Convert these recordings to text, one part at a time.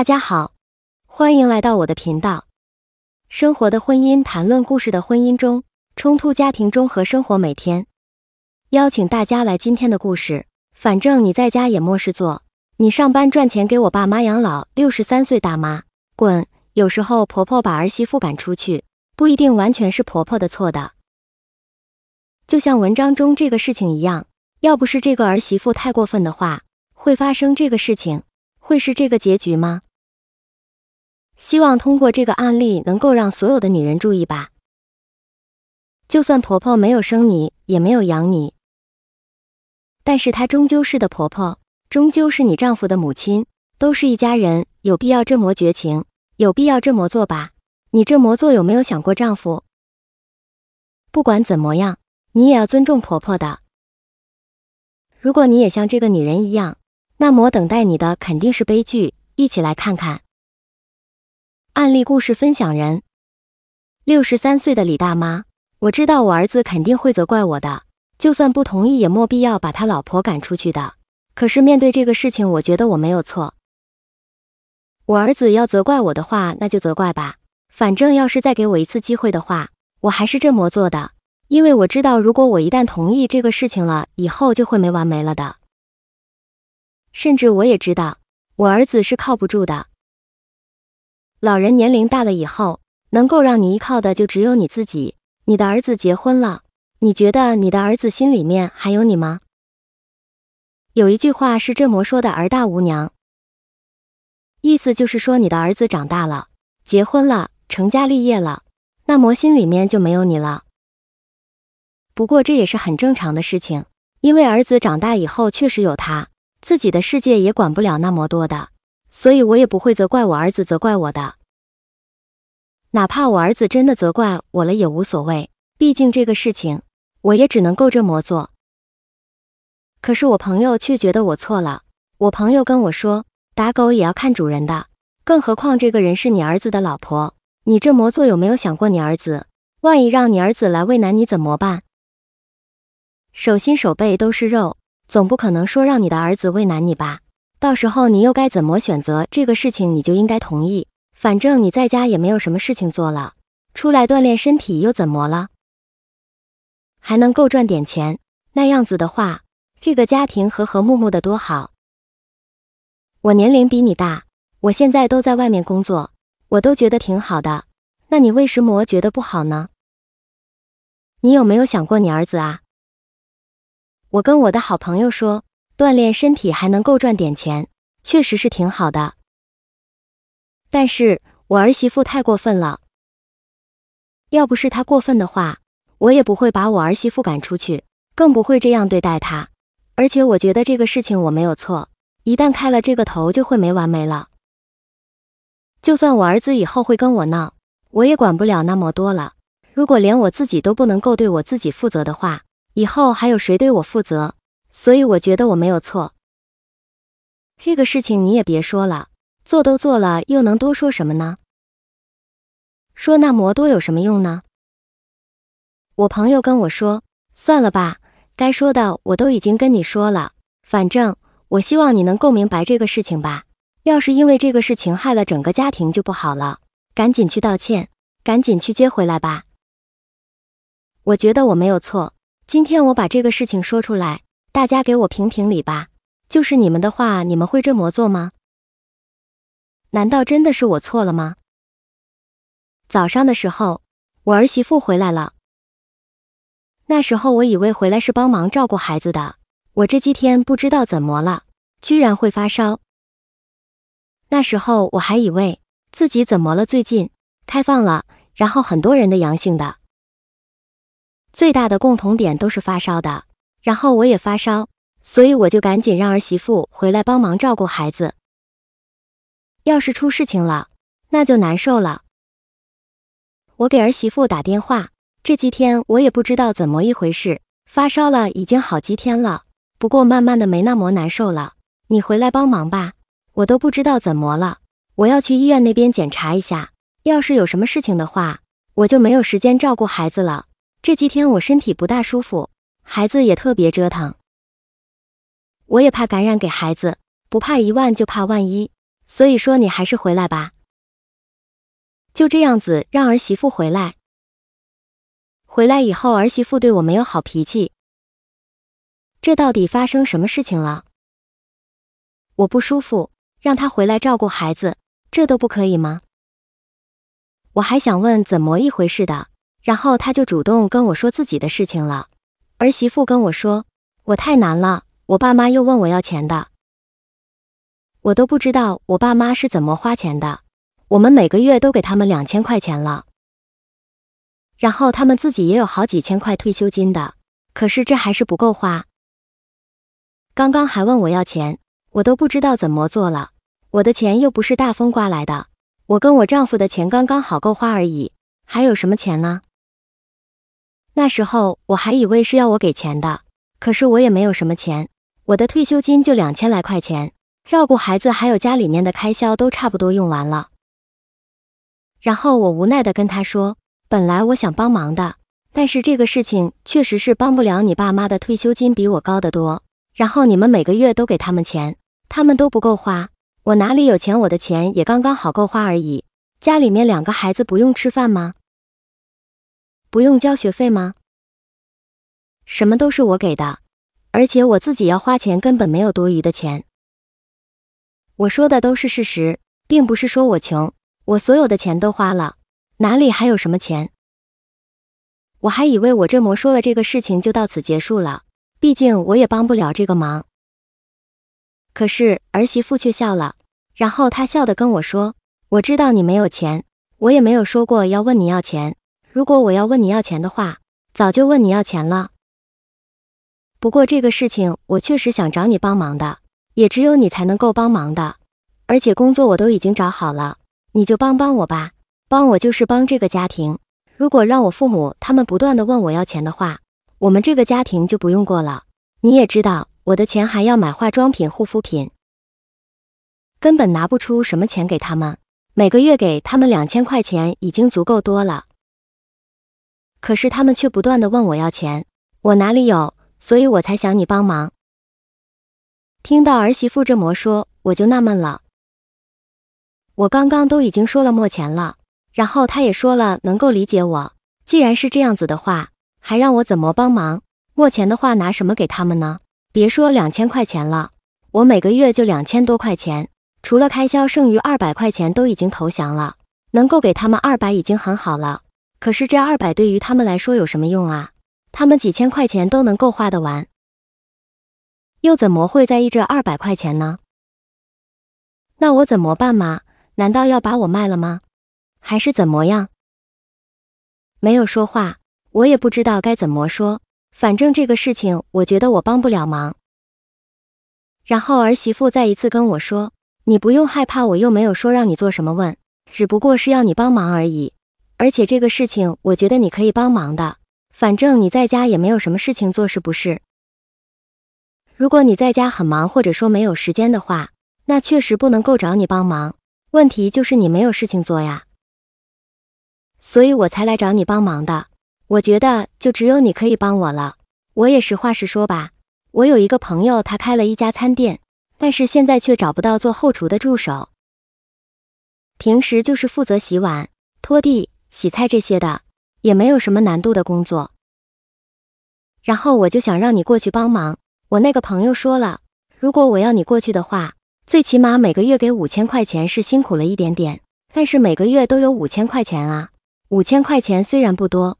大家好，欢迎来到我的频道。生活的婚姻，谈论故事的婚姻中，冲突家庭中和生活每天。邀请大家来今天的故事。反正你在家也没事做，你上班赚钱给我爸妈养老。六十三岁大妈滚！有时候婆婆把儿媳妇赶出去，不一定完全是婆婆的错的。就像文章中这个事情一样，要不是这个儿媳妇太过分的话，会发生这个事情，会是这个结局吗？希望通过这个案例能够让所有的女人注意吧。就算婆婆没有生你，也没有养你，但是她终究是的婆婆，终究是你丈夫的母亲，都是一家人，有必要这么绝情，有必要这么做吧？你这么做有没有想过丈夫？不管怎么样，你也要尊重婆婆的。如果你也像这个女人一样，那么等待你的肯定是悲剧，一起来看看。案例故事分享人：六十三岁的李大妈，我知道我儿子肯定会责怪我的，就算不同意也莫必要把他老婆赶出去的。可是面对这个事情，我觉得我没有错。我儿子要责怪我的话，那就责怪吧，反正要是再给我一次机会的话，我还是这么做的。因为我知道，如果我一旦同意这个事情了，以后就会没完没了的。甚至我也知道，我儿子是靠不住的。老人年龄大了以后，能够让你依靠的就只有你自己。你的儿子结婚了，你觉得你的儿子心里面还有你吗？有一句话是这么说的：“儿大无娘”，意思就是说你的儿子长大了，结婚了，成家立业了，那魔心里面就没有你了。不过这也是很正常的事情，因为儿子长大以后确实有他自己的世界，也管不了那么多的，所以我也不会责怪我儿子，责怪我的。哪怕我儿子真的责怪我了也无所谓，毕竟这个事情我也只能够这么做。可是我朋友却觉得我错了，我朋友跟我说，打狗也要看主人的，更何况这个人是你儿子的老婆，你这么做有没有想过你儿子？万一让你儿子来为难你怎么办？手心手背都是肉，总不可能说让你的儿子为难你吧？到时候你又该怎么选择？这个事情你就应该同意。反正你在家也没有什么事情做了，出来锻炼身体又怎么了？还能够赚点钱，那样子的话，这个家庭和和睦睦的多好。我年龄比你大，我现在都在外面工作，我都觉得挺好的。那你为什么觉得不好呢？你有没有想过你儿子啊？我跟我的好朋友说，锻炼身体还能够赚点钱，确实是挺好的。但是我儿媳妇太过分了，要不是她过分的话，我也不会把我儿媳妇赶出去，更不会这样对待她。而且我觉得这个事情我没有错，一旦开了这个头，就会没完没了。就算我儿子以后会跟我闹，我也管不了那么多了。如果连我自己都不能够对我自己负责的话，以后还有谁对我负责？所以我觉得我没有错。这个事情你也别说了。做都做了，又能多说什么呢？说那么多有什么用呢？我朋友跟我说，算了吧，该说的我都已经跟你说了，反正我希望你能够明白这个事情吧。要是因为这个事情害了整个家庭就不好了，赶紧去道歉，赶紧去接回来吧。我觉得我没有错，今天我把这个事情说出来，大家给我评评理吧。就是你们的话，你们会这么做吗？难道真的是我错了吗？早上的时候，我儿媳妇回来了。那时候我以为回来是帮忙照顾孩子的。我这几天不知道怎么了，居然会发烧。那时候我还以为自己怎么了？最近开放了，然后很多人的阳性的，最大的共同点都是发烧的。然后我也发烧，所以我就赶紧让儿媳妇回来帮忙照顾孩子。要是出事情了，那就难受了。我给儿媳妇打电话，这几天我也不知道怎么一回事，发烧了已经好几天了，不过慢慢的没那么难受了。你回来帮忙吧，我都不知道怎么了，我要去医院那边检查一下。要是有什么事情的话，我就没有时间照顾孩子了。这几天我身体不大舒服，孩子也特别折腾，我也怕感染给孩子，不怕一万就怕万一。所以说你还是回来吧，就这样子让儿媳妇回来。回来以后儿媳妇对我没有好脾气，这到底发生什么事情了？我不舒服，让她回来照顾孩子，这都不可以吗？我还想问怎么一回事的，然后她就主动跟我说自己的事情了。儿媳妇跟我说，我太难了，我爸妈又问我要钱的。我都不知道我爸妈是怎么花钱的，我们每个月都给他们两千块钱了，然后他们自己也有好几千块退休金的，可是这还是不够花，刚刚还问我要钱，我都不知道怎么做了，我的钱又不是大风刮来的，我跟我丈夫的钱刚刚好够花而已，还有什么钱呢？那时候我还以为是要我给钱的，可是我也没有什么钱，我的退休金就两千来块钱。照顾孩子还有家里面的开销都差不多用完了，然后我无奈的跟他说，本来我想帮忙的，但是这个事情确实是帮不了你爸妈的退休金比我高得多，然后你们每个月都给他们钱，他们都不够花，我哪里有钱，我的钱也刚刚好够花而已，家里面两个孩子不用吃饭吗？不用交学费吗？什么都是我给的，而且我自己要花钱根本没有多余的钱。我说的都是事实，并不是说我穷，我所有的钱都花了，哪里还有什么钱？我还以为我这么说了这个事情就到此结束了，毕竟我也帮不了这个忙。可是儿媳妇却笑了，然后她笑的跟我说：“我知道你没有钱，我也没有说过要问你要钱。如果我要问你要钱的话，早就问你要钱了。不过这个事情我确实想找你帮忙的。”也只有你才能够帮忙的，而且工作我都已经找好了，你就帮帮我吧，帮我就是帮这个家庭。如果让我父母他们不断的问我要钱的话，我们这个家庭就不用过了。你也知道，我的钱还要买化妆品、护肤品，根本拿不出什么钱给他们。每个月给他们两千块钱已经足够多了，可是他们却不断的问我要钱，我哪里有，所以我才想你帮忙。听到儿媳妇这么说，我就纳闷了。我刚刚都已经说了没钱了，然后他也说了能够理解我。既然是这样子的话，还让我怎么帮忙？没钱的话，拿什么给他们呢？别说两千块钱了，我每个月就两千多块钱，除了开销，剩余二百块钱都已经投降了。能够给他们二百已经很好了。可是这二百对于他们来说有什么用啊？他们几千块钱都能够花得完。又怎么会在意这二百块钱呢？那我怎么办嘛？难道要把我卖了吗？还是怎么样？没有说话，我也不知道该怎么说，反正这个事情我觉得我帮不了忙。然后儿媳妇再一次跟我说，你不用害怕，我又没有说让你做什么问，只不过是要你帮忙而已。而且这个事情我觉得你可以帮忙的，反正你在家也没有什么事情做，是不是？如果你在家很忙，或者说没有时间的话，那确实不能够找你帮忙。问题就是你没有事情做呀，所以我才来找你帮忙的。我觉得就只有你可以帮我了。我也实话实说吧，我有一个朋友，他开了一家餐店，但是现在却找不到做后厨的助手，平时就是负责洗碗、拖地、洗菜这些的，也没有什么难度的工作。然后我就想让你过去帮忙。我那个朋友说了，如果我要你过去的话，最起码每个月给五千块钱是辛苦了一点点，但是每个月都有五千块钱啊，五千块钱虽然不多，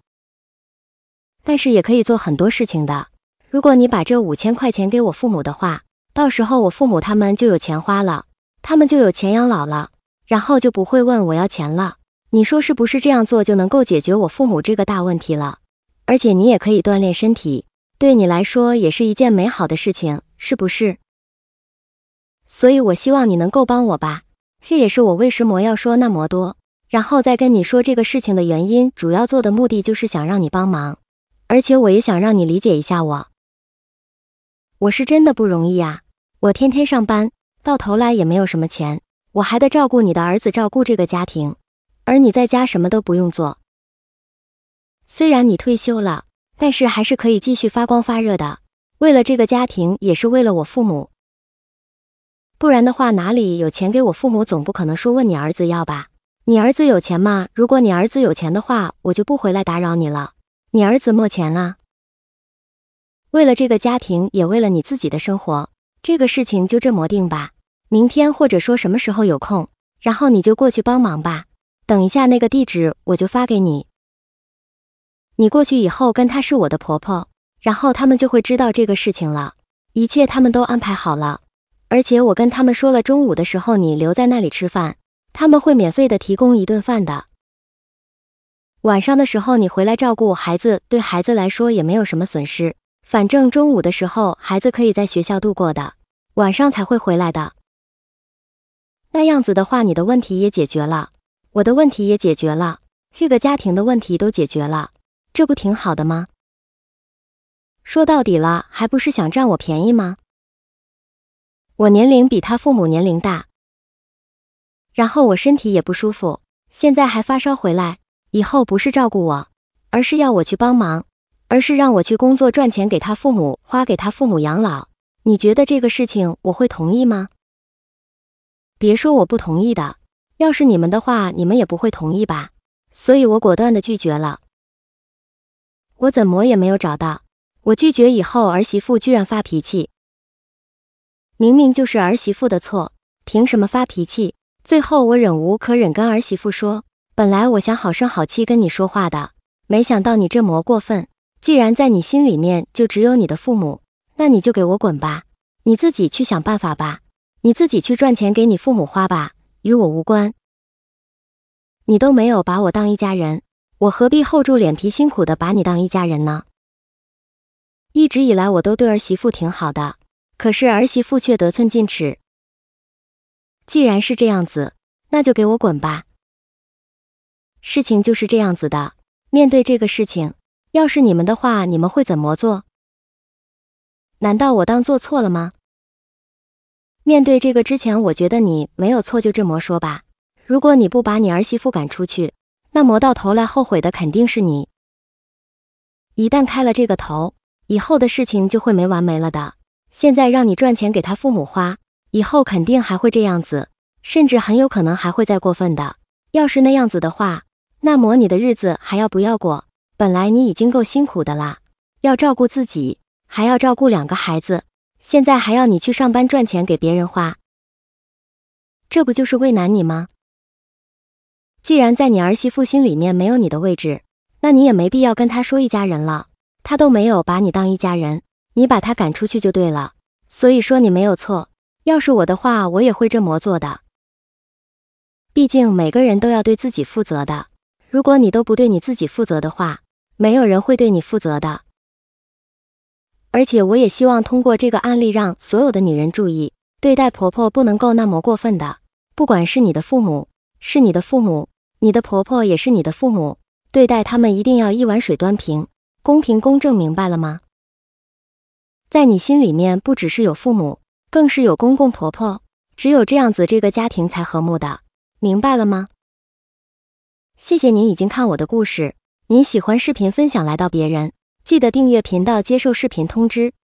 但是也可以做很多事情的。如果你把这五千块钱给我父母的话，到时候我父母他们就有钱花了，他们就有钱养老了，然后就不会问我要钱了。你说是不是这样做就能够解决我父母这个大问题了？而且你也可以锻炼身体。对你来说也是一件美好的事情，是不是？所以我希望你能够帮我吧，这也是我为什么要说那么多，然后再跟你说这个事情的原因，主要做的目的就是想让你帮忙，而且我也想让你理解一下我，我是真的不容易啊，我天天上班，到头来也没有什么钱，我还得照顾你的儿子，照顾这个家庭，而你在家什么都不用做，虽然你退休了。但是还是可以继续发光发热的，为了这个家庭，也是为了我父母。不然的话，哪里有钱给我父母？总不可能说问你儿子要吧？你儿子有钱吗？如果你儿子有钱的话，我就不回来打扰你了。你儿子没钱啊？为了这个家庭，也为了你自己的生活，这个事情就这么定吧。明天或者说什么时候有空，然后你就过去帮忙吧。等一下那个地址我就发给你。你过去以后跟她是我的婆婆，然后他们就会知道这个事情了，一切他们都安排好了，而且我跟他们说了，中午的时候你留在那里吃饭，他们会免费的提供一顿饭的。晚上的时候你回来照顾孩子，对孩子来说也没有什么损失，反正中午的时候孩子可以在学校度过的，晚上才会回来的。那样子的话，你的问题也解决了，我的问题也解决了，这个家庭的问题都解决了。这不挺好的吗？说到底了，还不是想占我便宜吗？我年龄比他父母年龄大，然后我身体也不舒服，现在还发烧回来，以后不是照顾我，而是要我去帮忙，而是让我去工作赚钱给他父母花给他父母养老。你觉得这个事情我会同意吗？别说我不同意的，要是你们的话，你们也不会同意吧？所以我果断的拒绝了。我怎么也没有找到，我拒绝以后儿媳妇居然发脾气，明明就是儿媳妇的错，凭什么发脾气？最后我忍无可忍跟儿媳妇说，本来我想好声好气跟你说话的，没想到你这么过分，既然在你心里面就只有你的父母，那你就给我滚吧，你自己去想办法吧，你自己去赚钱给你父母花吧，与我无关，你都没有把我当一家人。我何必厚住脸皮，辛苦的把你当一家人呢？一直以来我都对儿媳妇挺好的，可是儿媳妇却得寸进尺。既然是这样子，那就给我滚吧！事情就是这样子的，面对这个事情，要是你们的话，你们会怎么做？难道我当做错了吗？面对这个，之前我觉得你没有错，就这么说吧。如果你不把你儿媳妇赶出去。那磨到头来后悔的肯定是你，一旦开了这个头，以后的事情就会没完没了的。现在让你赚钱给他父母花，以后肯定还会这样子，甚至很有可能还会再过分的。要是那样子的话，那你的日子还要不要过？本来你已经够辛苦的啦，要照顾自己，还要照顾两个孩子，现在还要你去上班赚钱给别人花，这不就是为难你吗？既然在你儿媳妇心里面没有你的位置，那你也没必要跟她说一家人了，她都没有把你当一家人，你把她赶出去就对了。所以说你没有错，要是我的话，我也会这么做的。毕竟每个人都要对自己负责的，如果你都不对你自己负责的话，没有人会对你负责的。而且我也希望通过这个案例让所有的女人注意，对待婆婆不能够那么过分的，不管是你的父母，是你的父母。你的婆婆也是你的父母，对待他们一定要一碗水端平，公平公正，明白了吗？在你心里面，不只是有父母，更是有公公婆婆，只有这样子，这个家庭才和睦的，明白了吗？谢谢您已经看我的故事，你喜欢视频分享来到别人，记得订阅频道，接受视频通知。